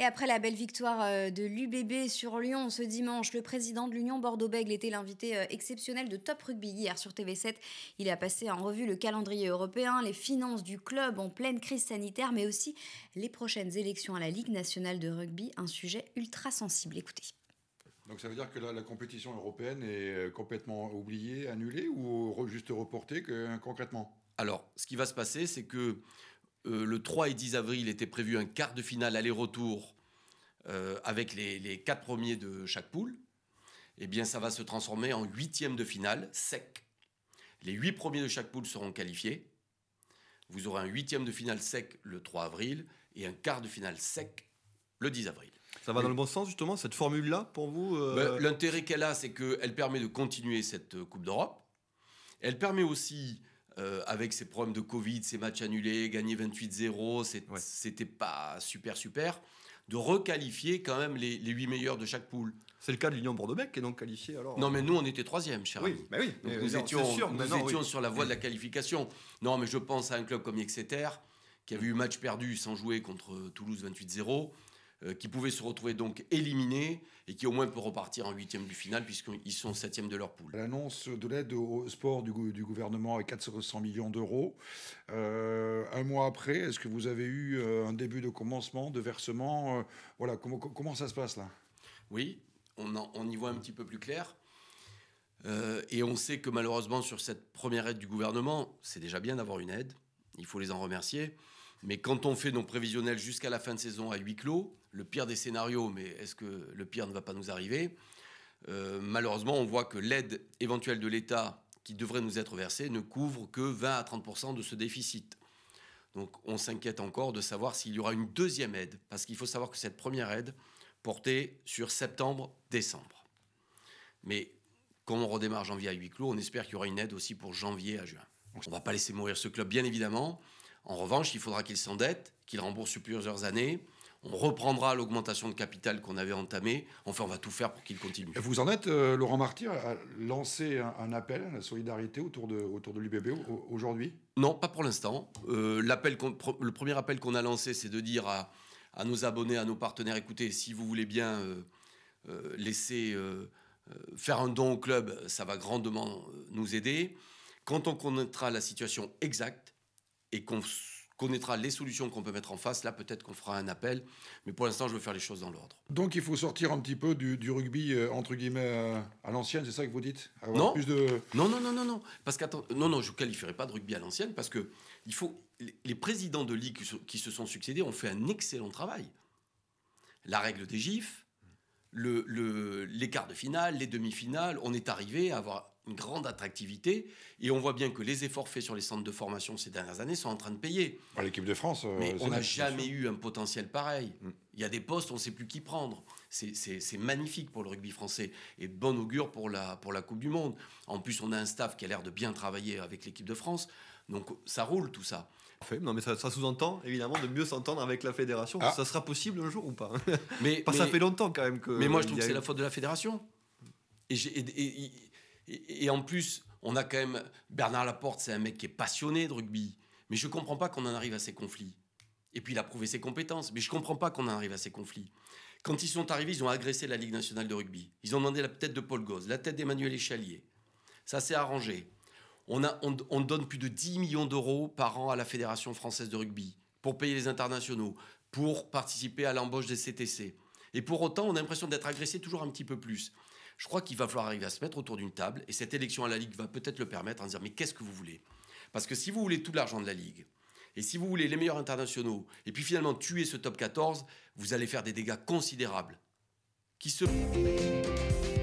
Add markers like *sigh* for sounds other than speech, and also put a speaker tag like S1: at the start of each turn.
S1: Et après la belle victoire euh, de l'UBB sur Lyon ce dimanche, le président de l'Union Bordeaux-Bègles était l'invité euh, exceptionnel de Top Rugby hier sur TV7. Il a passé en revue le calendrier européen, les finances du club en pleine crise sanitaire, mais aussi les prochaines élections à la Ligue nationale de rugby, un sujet ultra sensible. Écoutez.
S2: Donc ça veut dire que la, compétition européenne est euh, complètement oubliée, annulée ou juste reportée concrètement
S1: Alors, ce qui va se passer, c'est que euh, le 3 et 10 avril était prévu un quart de finale aller-retour euh, avec les, quatre premiers de chaque poule. Eh bien, ça va se transformer en huitième de finale sec. Les huit premiers de chaque poule seront qualifiés. Vous aurez un huitième de finale sec le 3 avril et un quart de finale sec le 10 avril. Ça va dans le bon sens, justement, cette formule-là, pour vous euh ben, L'intérêt qu'elle a, c'est qu'elle permet de continuer cette Coupe d'Europe. Elle permet aussi euh, avec ses problèmes de Covid, ses matchs annulés, gagner 28-0, c'était pas super super, de requalifier quand même les, huit 8 meilleurs de chaque poule. C'est le cas de l'Union bordeaux bègles qui est donc qualifié
S2: alors. Non, mais nous, on
S1: était troisième, cher. Oui, mais bah oui. Donc, nous étions, nous étions sur la voie de la qualification. Non, mais je pense à un club comme Exeter, qui avait eu match perdu sans jouer contre Toulouse 28-0. Euh, qui pouvaient se retrouver donc éliminés et qui au moins peuvent repartir en huitième du final puisqu'ils
S2: sont septième de leur poule. L'annonce de l'aide au sport du, gouvernement est 400 millions d'euros. Euh, un mois après, est-ce que vous avez eu euh, un début de commencement, de versement Voilà, comment, ça se passe là
S1: Oui, on, y voit un petit peu plus clair. et on sait que malheureusement sur cette première aide du gouvernement, c'est déjà bien d'avoir une aide, il faut les en remercier. Mais quand on fait nos prévisionnels jusqu'à la fin de saison à huis clos, le pire des scénarios, mais est-ce que le pire ne va pas nous arriver euh, Malheureusement, on voit que l'aide éventuelle de l'État qui devrait nous être versée ne couvre que 20 à 30 de ce déficit. Donc on s'inquiète encore de savoir s'il y aura une deuxième aide, parce qu'il faut savoir que cette première aide portait sur septembre-décembre. Mais quand on redémarre janvier à huis clos, on espère qu'il y aura une aide aussi pour janvier à juin. On ne va pas laisser mourir ce club, bien évidemment. En revanche, il faudra qu'il s'endette, qu'il rembourse plusieurs années. On reprendra l'augmentation de capital qu'on avait entamée. Enfin, on va tout faire pour qu'il continue. Et vous
S2: en êtes, euh, Laurent Martyr, à lancer un, appel à la solidarité autour de, autour de l'UBB aujourd'hui
S1: Non, pas pour l'instant. Euh, le premier appel qu'on a lancé, c'est de dire à, nos abonnés, à nos partenaires, écoutez, si vous voulez bien euh, laisser faire un don au club, ça va grandement nous aider. Quand on connaîtra la situation exacte, et qu'on connaîtra les solutions qu'on peut mettre en face, là peut-être qu'on fera un appel. Mais pour l'instant, je veux faire les choses dans l'ordre.
S2: Donc il faut sortir un petit peu du, rugby, euh, entre guillemets, euh, à l'ancienne, c'est ça que vous dites non.
S1: de... non, non, non, non, non. Parce qu'attends, non, non, je ne qualifierai pas de rugby à l'ancienne parce que il faut, les présidents de ligue qui se sont succédés ont fait un excellent travail. La règle des gifs, le, les quarts de finale, les demi-finales, on est arrivé à avoir une grande attractivité. Et on voit bien que les efforts faits sur les centres de formation ces dernières années sont en train de payer. Bah, l'équipe de France. Euh, mais on n'a jamais eu un potentiel pareil. Mm. Il y a des postes, on ne sait plus qui prendre. C'est magnifique pour le rugby français et bon augure pour la, pour la Coupe du Monde. En plus, on a un staff qui a l'air de bien travailler avec l'équipe de France. Donc ça roule tout ça. Non, mais ça, sous-entend évidemment de mieux s'entendre avec la fédération. Ah. Ça sera possible un jour ou pas Mais *laughs* ça fait longtemps quand même que. Mais moi, je trouve que c'est la faute de la fédération. Et, j'ai... Et, en plus, on a quand même. Bernard Laporte, c'est un mec qui est passionné de rugby. Mais je ne comprends pas qu'on en arrive à ces conflits. Et puis, il a prouvé ses compétences. Mais je ne comprends pas qu'on en arrive à ces conflits. Quand ils sont arrivés, ils ont agressé la Ligue nationale de rugby. Ils ont demandé la tête de Paul Gauze, la tête d'Emmanuel Échalier. Ça s'est arrangé. On, on donne plus de 10 millions d'euros par an à la Fédération française de rugby pour payer les internationaux, pour participer à l'embauche des CTC. Et pour autant, on a l'impression d'être agressé toujours un petit peu plus. Je crois qu'il va falloir arriver à se mettre autour d'une table et cette élection à la Ligue va peut-être le permettre en disant mais qu'est-ce que vous voulez Parce que si vous voulez tout l'argent de la Ligue, et si vous voulez les meilleurs internationaux, et puis finalement tuer ce top 14, vous allez faire des dégâts considérables. Qui se...